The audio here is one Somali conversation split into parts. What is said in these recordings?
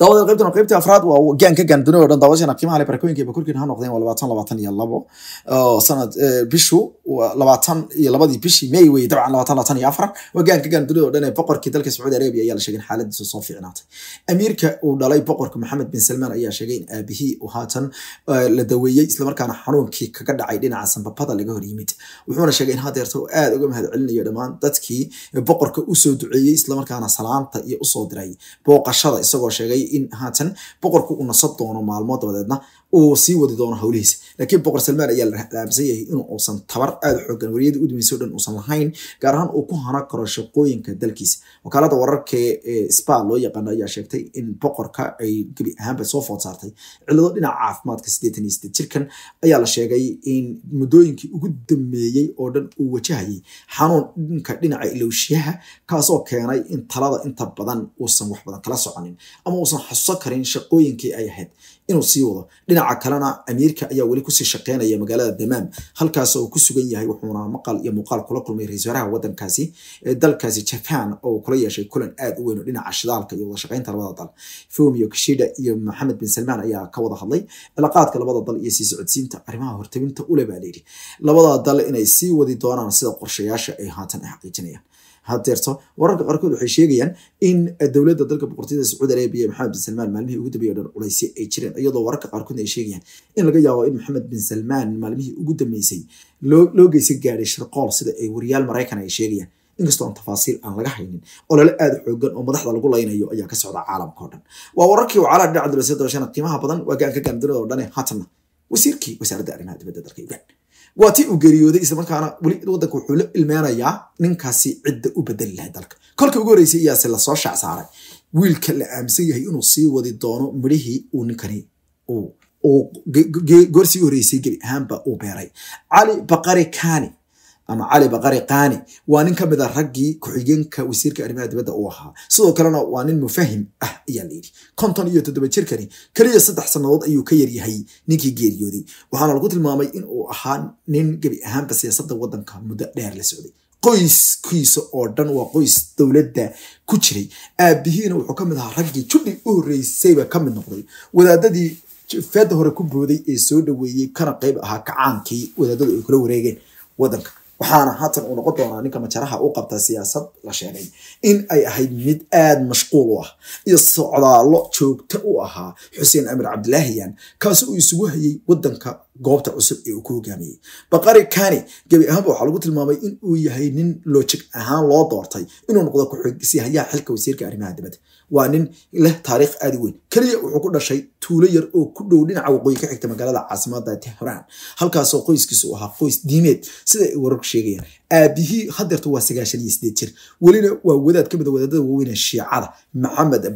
daawada qaybtan qaybtii afraad waa gaan ka gaan dunida o dhan daawashana qiimaha barakooyinka korkiina ha noqdeen waa labaatan labaatan iyo labo sanad bishu labaatan iyo labadii bishii may weye dabcan labaatan labaatan iyo afar waa gaan gaan dunida o dhan ee boqorkii dalka sacuudi arabia ayaa la sheegay in xaaladiisu soo fiicnaatay amiirka uu dhalay boqorka maxamed bin salmaan ayaa sheegay in aabihii uu haatan la daweeyey islamarkaana xanuunkii kaga dhacay dhinaca sanbabada laga hor yimid wuxuuna sheegay in hadeerta uu aada uga mahad celinayo dhammaan dadkii boqorka usoo duceeyey islamarkaana salaanta iyo usoo diray booqashada isagoo sheegay in haatan boqorku uu nasab doono maalmood dabadeedna uu sii wadi doono howlihiisa laakiin boqor salmaan ayaa la aaminsan yahay in uusan tabar aada xoogan wariyada udambeysay dhan uusan lahayn gaar ahaan uu ku hana karo shaqooyinka dalkiisa wakaalada wararkee ee spa loo yaqaano ayaa sheegtay in boqorka ay gebi ahaanba soo food saartay cillado dhinaca caafimaadka siddeetan iyo sideed jirkan ayaa la sheegay in muddooyinkii ugu dambeeyey oo dhan uu wajahayay xanuun dhanka dhinaca ilowshiyaha kaasoo keenay in talada inta badan uusan wax badan kala soconin ama uusan xasuusan karin shaqooyinkii ay ahayd inuu sii wado dhinaca kalena amiirka ayaa weli kusii shaqeynaya magaalada damaam halkaas uu ku sugan yahay wuxuuna maqal iyo muuqaal kula kulmay ra-isul wasaaraha wadankaasi dalkaasi japan oo kula yeeshay kulan aad u weyn oo dhinaca shidaalka iyo wadashaqeynta labada dal fomio kashida iyo maxamed bin salmaan ayaa ka wada hadlay cilaaqaadka labada dal iyo sii socodsiinta arrimaha hortabinta ule baa layidhi labada dal inay sii wadi doonaan sida qorshayaasha ay haatan ah ay xaqiijinayaan hadeerto wararka qaarkood waxay sheegayaan in eh, dowladda dalka boqortooyada sacuudi arabiya maxamed bin salmaan maalmihii ugu dambeeye o dhan ay jireen iyadoo wararka qaarkoodna ay sheegayaan in laga yaabo in maxamed bin salmaan maalmihii ugu dambeysay loo geysa gaadhay shirqool sida ay wariyaal maraykan ay sheegayaan inkastoo aan tafaasiil aan laga haynin olole aada xoogan oo madaxda lagu laynayo ayaa ka socda caalamka oo dhan waa wararkii wacaalaa dhinaca dulsdabashana qiimaha badan waa gaanka gaandunida oo dhane eh, haatanna wasiirkii wasaaradda arrimaha dibadda dalka uganda waa ti uu geeriyooday isla markaana weli waddanka wuxuu la ilmeynayaa ninkaasi cidda u bedeli lahay dalka kolka ugu horreysay iyaase lasoo shac saaray wiilka la aaminsan yahay inuu sii wadi doono midhihii uu ninkani goor sii horreysay gebi ahaanba uu beeray cali baqari kani ama cali baqari kaani waa nin kamida raggii ku-xigeenka wasiirka arrimaha dibadda uu ahaa sidoo kalena waa nin mufahim ah ayaa layidhi konton iyo toddoba jirkani keliya saddex sannadood ayuu ka yaryahay ninkii geeriyooday waxaana lagu tilmaamay inuu ahaa nin gebi ahaanba siyaasadda waddanka muddo dheer la socday qoyskiisa oo dhan waa qoys dowladda ku jiray aabihiina wuxuu ka ahaa raggii judhi u horreysayba ka noqday wadaadadii feedda hore ku booday ee soo dhaweeyey kana qayb ahaa kacaankii wadaadadu ay kula wareegeen wadanka waxaana haatan uu noqon doonaa ninka majaraha u qabta siyaasad la sheegay in ay ahayd mid aada mashquul u ah iyo socdaallo joogto u ahaa xuseen amir cabdilaahiyan kaasi uu isugu hayay wadanka goobta cusub ee uu ku hogaamiyey bakari kani gebi ahaanba waxaa lagu tilmaamay inuu yahay nin lojic ahaan loo doortay inuu noqdo ku-xigisi xilka wasiirka arrimaha dibadda waa nin leh taariikh aada weyn keliya wuxuu ku dhashay tuulo yar oo ku dhow dhinaca waqooyi ka xigta magaalada caasimada tehran halkaasoo qoyskiisu ahaa qoys diimeed sida ay wararku sheegayaan aabihii hadeerta waa sagaashan iyo sideed jir welina waa wadaad kamid ah wadaadada waaweyne shiicada maxamed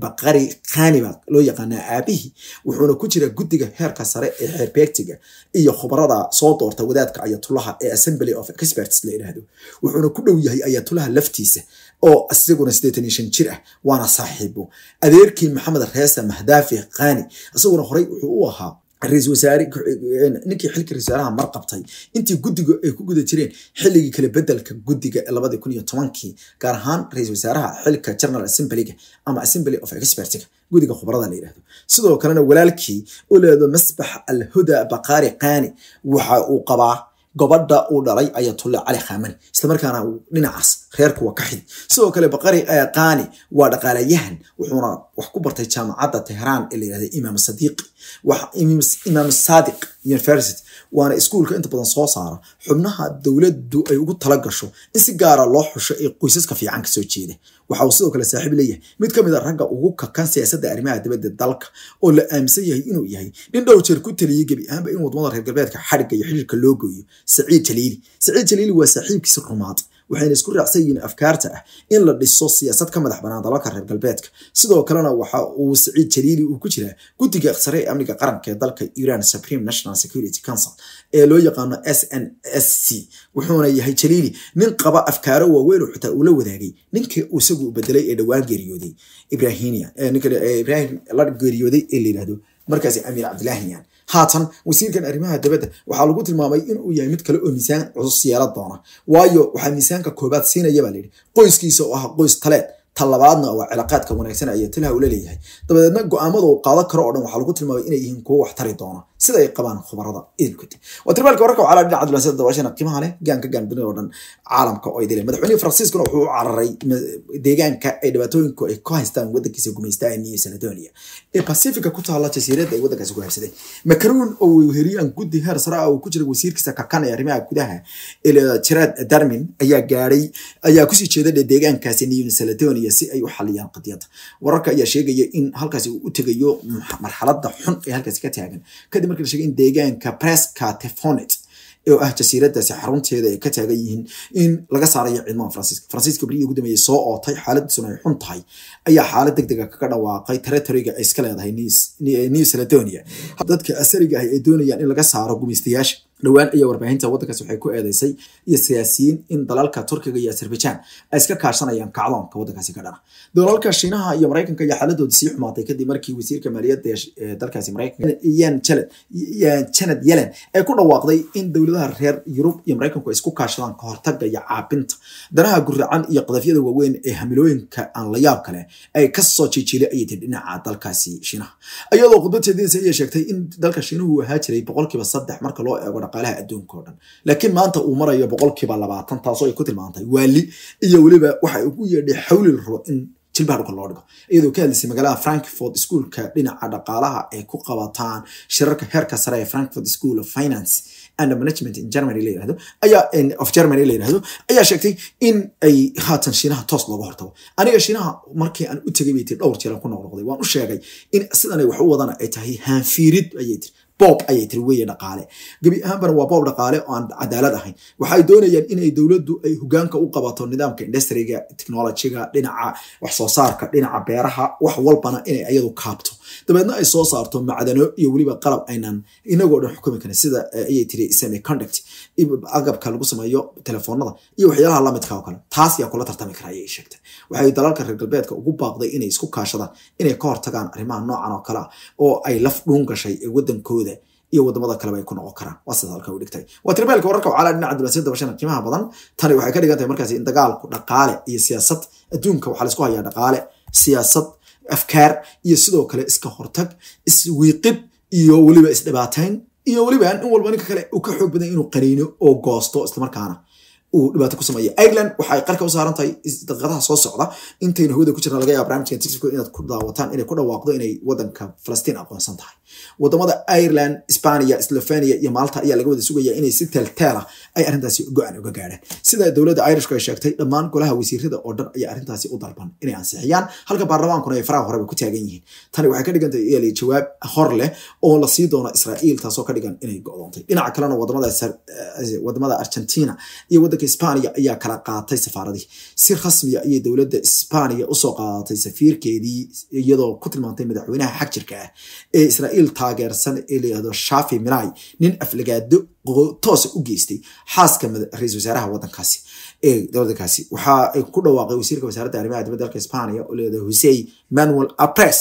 baqari khani baa loo yaqaanaa aabihii wuxuuna ku jiraa guddiga heerka sare ee heerbeegtiga iyo khubarada soo doorta wadaadka ayatulaha ee assembly of experts la yidhaahdo wuxuuna ku dhow yahay ayatulaha laftiisa oo isaguna sideetan iyo shan jir ah waana saaxiibo adeerkii maxamed reesa mahdaafi khani isaguna horey wuxuu u ahaa ninkii xilkii ra-isul wasaaraha mar qabtay intii guddiga ay ku guda jireen xilligii kala bedelka guddiga labadii kun iyo tobankii gaar ahaan ra-isul wasaaraha xilka general assembliga ama assembly of expertiga guddiga khubarada la yirahdo sidoo kalena walaalkii u leedo masbax alhuda baqaari qaani waxa uu qabaa gobadha uu dhalay ayatulla cali khamani isla markaana dhinacaas reerku waa ka xid sidoo kale baqari qaani waa dhaqaalayahan wuxuuna wax ku bartay jaamacadda tehraan ee layihahda imaam sadiiqi imaam sadiq university waana iskuulka inta badan soo saara xubnaha dowladdu ay ugu tala gasho in si gaara ah loo xusho ee qoysaska fiican kasoo jeeda waxa uu sidoo kale saaxiib leeyahay mid ka mid a ah ragga ugu kakan siyaasadda arrimaha dibadda dalka oo la aaminsan yahay inuu yahay nin dhowr jeer ku taliyey gebi ahaanba in wadmada reer galbeedka xadhigga iyo xiriirka loo gooyo saciid jaliili saciid jaliili waa saaxiibkiisi rumaad waxayna isku raacsan yihiin afkaarta ah in la dhiso siyaasad ka madax banaan dalalka reer galbeedka sidoo kalena waxa uu saciid jaliili uu ku jiraa guddiga sare ee amniga qaranka ee dalka iran supreme national security council ee loo yaqaano s n s c wuxuuna yahay jaliili nin qaba afkaaro waaweyn oo xitaa uu la wadaagay ninkii isagu bedelay ee dhowaan geeriyooday ibrahim la geeriyooday ee layihahdo markaasi amiir cabdilaahiyan haatan wasiirkan arrimaha dabadda waxaa lagu tilmaamay inuu yahay mid kale oo miisaan cusub yeela doona waayo waxaa miisaanka koobaad siinaya baa layidhi qoyskiisa oo ah qoys taleed ta labaadna waa cilaaqaadka wanaagsan ayaa tilha ula leeyahay dabadeedna go-aamada uu qaado karo oo dhan waxaa lagu tilmaamay inay yihiin kuwo wax tari doona sida ay qabaan khubarada idinku watirbalka wararka calaa dhinaca dibaasyada dabaashana qiimaha leh gaanka gaan dunida oo wuxuu cararay deegaanka ay dhibaatooyinku ay ku haystaan waddankiisa gumaystaa ee pacifica ku taalla jasiiradda ay waddankaasi ku haybsadeen makaruun oo heriyaan guddi heer sare ah uu ku jiray wasiirkiisa kakan ee arrimaha gudaha jared darmin ayaa gaadhay ayaa kusii jeeday deegaankaasi new si ay u xaliyaan qadiyadda wararka ayaa sheegaya in halkaasi uu u tegayo marxaladda xun ee halkaasi ka taagan kadib markii la sheegay in deegaanka presca tefonet oo ah jasiiradaasi xarunteeda ay ka taagan yihiin in laga saarayo ciidmaha faransiiska faransiiska beryihii ugu dambeeyey soo ootay xaaladdiisuna ay xun tahay ayaa xaalad deg dega ah kaga dhawaaqay territoriga ay iska leedahay new saledonia dadka asariga ah ay doonayaan in laga saaro gumaystayaasha dhowaan ayaa warbaahinta waddankaasi waxay ku eedeysay iyo siyaasiyiin in dalalka turkiga iyo azerbaijan ay iska kaashanayaan kacdoonka waddankaasi ka dhana dalalka shiinaha iyo maraykanka ayaa xaaladooda sii xumaatay kadib markii wasiirka maaliyadda ee dalkaasi maraykanka yelen ay ku dhawaaqday in dowladaha reer yurub iyo maraykanku ay isku kaashadaan kahortaga iyo caabinta danaha guracan iyo qadafyada waaweyn ee hamilooyinka aan la yaab kale ay kasoo jiijiilayaytay dhinaca dalkaasi shiinaha iyadoo khudbad jeedinaysa ayay sheegtay in dalka shiinuhu ahaa jiray boqolkiiba saddex marka loo eego dhaqaalaha adduunka o dhan laakiin maanta uu marayo boqolkiiba labaatan taasoo ay ku tilmaantay waali iyo weliba waxay ugu yeedhay xawlil rabo in jilbaha dhulka loo dhigo iyadoo ka hadlaysay magaalada frankfort ischoolka dhinaca dhaqaalaha ay ku qabataan shirarka heerka sare ee frankfort school of finance and management in germany layirahdo ayaa of germany layirahdo ayaa sheegtay in ay haatan shiinaha toos looga hortago aniga shiinaha markii aan u tegay bay tiri dhowr jeeran ku noqnoqday waan u sheegay in sidan ay wax u wadana ay tahay haanfiirid ayay tiri boob ayay tiri weye dhaqaale gebi ahaanbana waa boob dhaqaale oo aan cadaalad ahayn waxay doonayaan inay dowladdu ay hogaanka u qabato nidaamka industriga technologiga dhinaca wax soo saarka dhinaca beeraha wax walbana inay iyadu kaabto dabeedna ay soo saarto macdano iyo weliba qalab aynan inagoo dhan xukumi karin sida eh, ayay tiri semiconduct agabka lagu sameeyo telefoonada iyo waxyaalaha lamidka oo kale taas yaa kula tartami kara ayay sheegtay waxay dalalka reer galbeedka ugu baaqday inay isku kaashadaan inay ka hortagaan arrimaha noocan oo kale ah oo ay laf dhuun gashay ee waddankooda iyo wadamada kaleba ay ku noqon karaan waa sidaas halka u dhigtay waa tirbeelka wararka wacala dhinaca abdulasiid dabashan qiimaha badan tani waxay ka dhigan tahay markaasi in dagaalku dhaqaale iyo siyaasad adduunka waxaa laisku hayaa dhaqaale siyaasad afkaar iyo sidoo kale iska hortag iswiiqid iyo weliba isdhibaateyn iyo weliba in walba ninka kale uu ka xoog badan inuu qaniino oo goosto islamarkaana uu dhibaato ku sameeya ireland waxay qarka u saaran tahay daqiiqadaha soo socda intayna hawada ku jirna laga yaaba barnamijkan inaad ku daawataan inay ku dhawaaqdo inay waddanka falastiin aqoonsan tahay wadamada ireland sbaniya slovenia iyo malta ayaa laga wada sugaya inay si teelteela ah ay arrintaasi go-aan uga gaadhaan sida dowladda irishka sheegtay dhammaan golaha wasiirada oo dhan ayaa arrintaasi u dalban inay ansixiyaan halka baarlamaankuna ay faraha horeba ku taagan yihiin tani waxay ka dhigantay iyali jawaab hor leh oo lasii doono israa'iil taasoo ka dhigan inay go-doontay dhinaca kalena wadamada eh, eh, argentina iyo waddanka sbaniya ayaa kala qaatay safaaradii si rasmiya ayay dowladda sbaniya usoo qaadatay safiirkeedii iyadoo ku tilmaantay madaxweynaha xagjirka ah ee israa'iil il taageersan ee layihahdo shafi miray nin aflagaado toosa u geystay xaaska ra-isul wasaaraha wadankaasi wadankaasi waxaa ku dhawaaqay wasiirka wasaaradda arrimaha dibadda dalka hispaniya oo layihahdo hussein manuel apres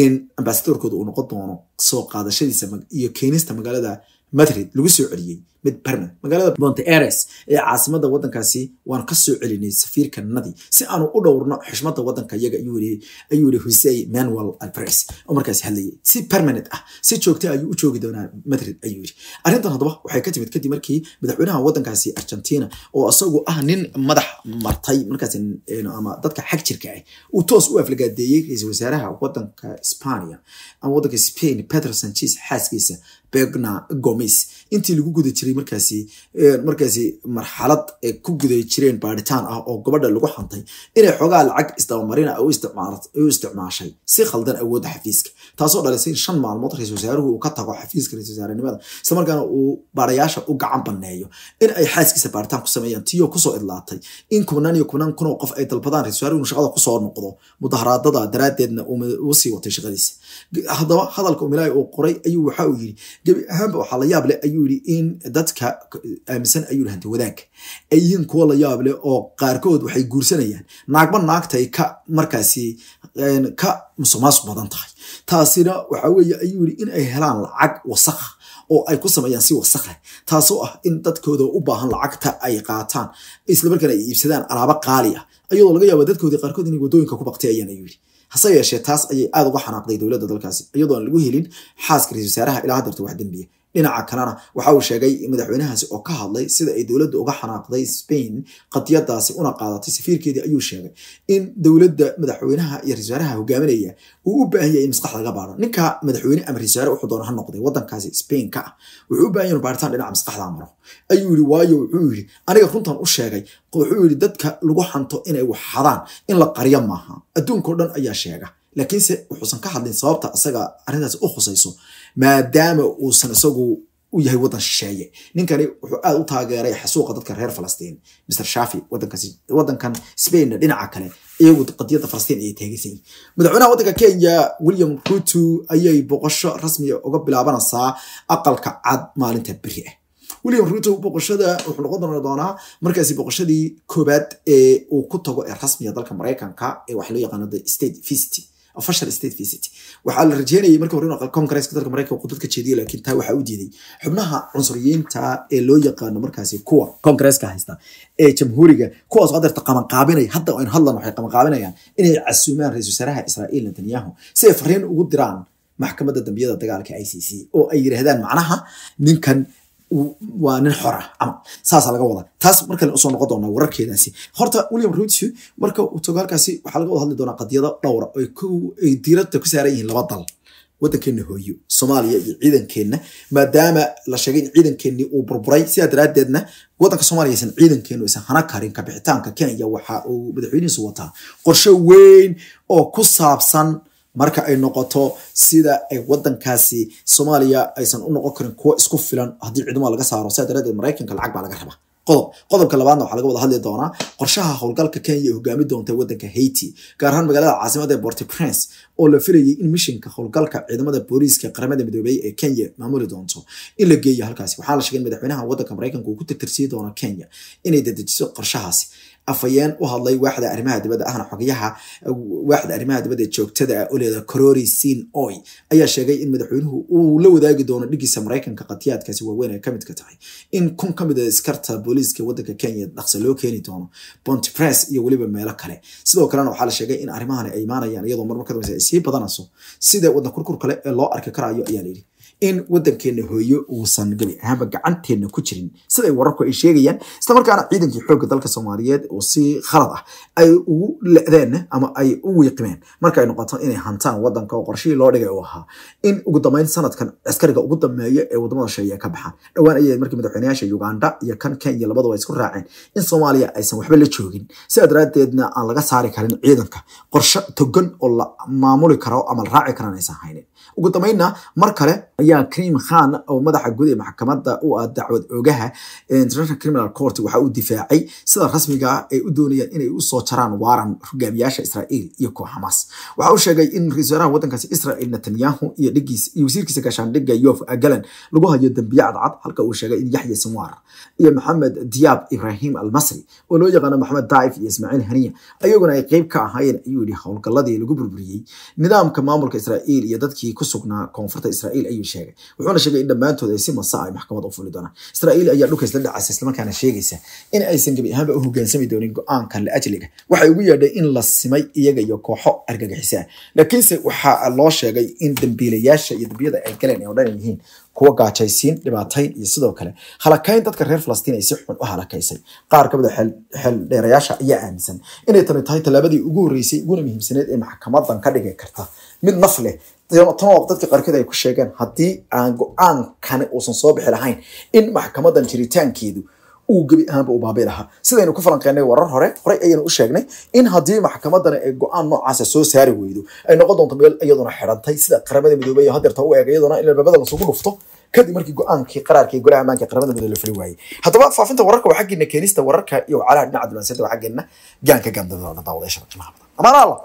in ambasadorkooda uu noqon doono soo qaadashadiisa iyo keenista magaalada madrid lagu soo celiyey mid berman magaalada monteares ee caasimada wadankaasi waan kasoo soo celinay safiirkanadii si aanu u dhowrno xushmada wadanka iyaga ayuu yihi hose manuel alvares oo markaas hadlayay si permanent ah si joogta ah ayuu u joogi doonaa madrid ayuu yidhi arrintan haddaba waxay ka timid kadib markii madaxweynaha wadankaasi argentina oo isagu ah nin madax martay markaas ama dadka xag jirka ah uu toos u aflagaadeeyey ra-iisul wasaaraha wadanka spania ama wadanka spain pedro sanchez xaaskiisa Begna Gomes intii lagu guda jiray markaasi markaasi marxalad ay ku guda jireen baaritaan ah oo gabadha lagu xantay inay xoogaa lacag isdabamarina u isticmaashay si khaldan awoodda xafiiska taasoo dhalisay in shan maalmood ra-isul wasaaruhu uu ka tago xafiiska ra-isul wasaarenimada isla markaana uu baarayaasha u gacan baneeyo in ay xaaskiisa baaritaan ku sameeyaan tiyo kusoo idlaatay in kumanaan iyo kumanaan kun qof ay dalbadaan ra-isul wasaaruhu shaqada kusoo noqdo mudaharaadada daraaddeedna uu sii watay shaqadiisa haddaba hadalka umilaahi uu qoray ayuu waxa uu yidhi gebi ahaanba waxaa la yaab leh ayuu wuxuu yidhi in dadka aaminsan ayuu hanta wadaagka ay kuwa la yaab oo qaarkood waxay guursanayaan naagba naagtay ka markaasi ka musuqmaasuq badan tahay taasina waxa weeye ayuu yidhi in helaan lacag wasakha oo ay ku sameeyaan si wasakha taasoo ah in dadkooda u baahan lacagta ay qaataan islamarkaana ay iibsadaan alaabo qaali ah. ayadoo laga yaaba dadkoodii qaarkood inay waddooyinka ku baktay ayaan ayuu yidhi hase yeeshee taas ayay aada uga xanaaqday dowladda dalkaasi iyadoon lagu helin xaaska ra-isul wasaaraha ilaa haddeerta wax dembiya dhinaca kalena waxa uu sheegay madaxweynahaasi oo ka hadlay sida ay dowladda uga xanaaqday spain qadiyadaasi una qaadatay safiirkeedii ayuu sheegay in dowladda madaxweynaha iyo ra-iisaaraha hogaaminaya uu u baahan yahay in maskax laga baaro ninka madaxweyne ama ra wuxuu doona ha noqday waddankaasi spain ka ah wuxuu u baahan yahay baaritaan dhinaca maskaxda maro ayuu yidhi waayo wuxuu yidhi aniga runtan u sheegay wuxuu yidhi dadka lagu hanto inay wax xadaan in la qaryo maaha adduunkao dhan ayaa sheega laakiinse wuxuusan ka hadlin sababta isaga arintaas u khusayso maadaama uusan isagu u yahay wadan shisheeye ninkani wuxuu aad u taageeray xasuuqa dadka reer falastiin mr shafi waddankan spainna dhinaca kale iyagu qadiyadda falastiin ayay taageysay madaxweynaha waddanka kenya william ruto ayay boqosho rasmiya uga bilaabanaysaa aqalka cad maalinta beri ah william ruto boqoshada wuxuu noqon doonaa markaasi boqoshadii koobaad ee uu ku tago ee rasmiya dalka maraykanka ee waxa loo yaqaano the state fist official state visit waxaa la rajeynayay markii hore in congaresska dadka maraykanku dadka jeediya laakiin taa waxaa u diiday xubnaha cunsuriyiinta ee loo yaqaano markaasi kuwa congaresska haysta ee jamhuuriga kuwaas adeerta qabanqaabinaya hadda aynu hadlan waxay qabanqaabinayaan inay casuumaan ra-isul wasaaraha israa'iil netanyahu si ay fariin ugu diraan maxkamadda dambiyada dagaalka i c c oo ay yidhaahdaan macnaha ninkan waa nin xora ama saasa laga wadaa taas markale usoo noqon doonaa wararkeedaasi horta william rutis marka uu tago halkaasi waxaa laga wada hadli doonaa qadiyado dhowra ah ay diiradda ku saaran yihiin laba dal wadankeena hooyo soomaaliya iyo ciidankeena maadaama la sheegay in ciidankeeni uu burburay sidaa daraadeedna wadanka soomaaliya aysan ciidankeenu aysan hana karin kabixitaanka kenya waxa uu madaxweynihiisu wataa qorsho weyn oo ku saabsan marka ay noqoto sida ay wadankaasi soomaaliya aysan u noqon karin kuwo isku filan haddii ciidamo laga saaro sidaa daraadeed maraykanka lacag baa laga rabaa qodob qodobka labaadna waxaa laga wada hadli doonaa qorshaha howlgalka kenya ay hogaami doonta wadanka haiti gaar ahaan magaalada caasimada ee prince oo la filayay in mishinka howlgalka ciidamada booliiska qaramada midoobey ee kenya maamuli doonto in la geeyo halkaasi waxaa la sheegay in madaxweynaha wadanka maraykanka uu ku tirtirsii doono kenya inay dedejiso qorshahaasi afayeen u hadlay waaxda arrimaha dibadda ahna xogayaha waaxda arrimaha dibadda joogtada ah oo corori sin oy ayaa sheegay in madaxweynuhu uu la wadaagi doono dhigiisa maraykanka khatiyaadkaasi waaweyn ay ka tahay in kun ka mid a ah iskarta booliiska waddanka kenya dhaqso loo keeni doono bont iyo weliba meelo kale sidoo kalena waxaa la sheegay in arrimahani ay imaanayaan iyadoo marmarka dambeysa ay sii badanayso sida wadna kurkur kale ee loo arki karayo ayaa layidhi in wadankeena hooyo uusan gabi ahaanba gacanteena ku jirin siday wararku ay sheegayaan islamarkaana ciidankii xoogga dalka soomaaliyeed oo si khalad ah ay ugu la-deen ama ay u wiiqimeen markaay noqoto inay hantaan wadanka oo qorshihii loo dhigay u ahaa in ugu dambeyn sanadkan askariga ugu dambeeya ee wadamada sheeya ka baxaan dhowaan ayay markii madaxweynayaasha uganda iyo kan kenya labadaba isku raaceen in soomaaliya aysan waxba la joogin sidaa daraadeedna aan laga saari karin ciidanka qorshe togan oo la maamuli karo ama la raaci karan aysan haynin ugu dambeynna mar kale ayaa karim khan oo madaxa guud ee maxkamadda u ah dacwad oogaha international criminal court waxa uu difaacay sida rasmiga ah ay u doonayaan inay usoo jaraan waaran hogaamiyaasha israa'iil iyo koox xamaas waxa uu sheegay in ra-isul wasaaraha waddankaasi israa'iil netanyahu iyo dhigiis iyo wasiirkiisa gaashaandhigga yof galan lagu hayo dembiye cadcad halka uu sheegay in yaxya sinwar iyo maxamed diyaab ibrahim almasri oo loo yaqaano maxamed daif iyo ismaaciil haniya ayaguna ay qeyb ka ahaayeen ayuu yidhi howlgalladii lagu burburiyey nidaamka maamulka israa'iil iyo dadkii ciidamkii ku sugnaa koonfurta israa'iil ayuu sheegay wuxuuna sheegay in dhammaantood ay si masa ay maxkamad u fuli doonaan israa'iil ayaa dhulkaas la dhacaysa islamarkaana sheegaysa in aysan gebi ahaanba u hoggaansami doonin go-aankan la ajliga waxay ugu yeedhay in la simay iyaga iyo kooxo argagixisaa laakiinse waxaa loo sheegay in dambiilayaasha iyo dambiyada ay galeen ay odhanan yihiin kuwa gaajaysiin dhibaatayn iyo sidoo kale halakayn dadka reer falastiin ay si xun u halakaysay qaar ka mid a ah xeeldheerayaasha ayaa aaminsan inay tani tahay tallaabadii ugu horreysay uguna muhiimsaneed ee maxkamadan ka dhigi karta mid naf leh tan dadka qaarkood ay ku sheegeen haddii aan go-aankani uusan soo bixi lahayn in maxkamadan jiritaankeedu uu gebi ahaanba u baabi lahaa sidaynu ku falanqeynay warar hore horey ayaynu u sheegnay in haddii maxkamadani ay go-aan noocaasa soo saari weydo ay noqon doonto meel iyaduna xidhantay sida qaramada midoobey hadeerta u eeg iyaduna in albaabada lasugu dhufto kadib markii go-aankii qaraarkii golaha ammaanka qaramada midoobey la fuli waayey haddaba faafinta wararka waa xaggeena keenista wararka iyo wacalaha dhinaca dumansiyada waa xaggeena gaanka gaandadada daawadayshada jimacabada amaana allah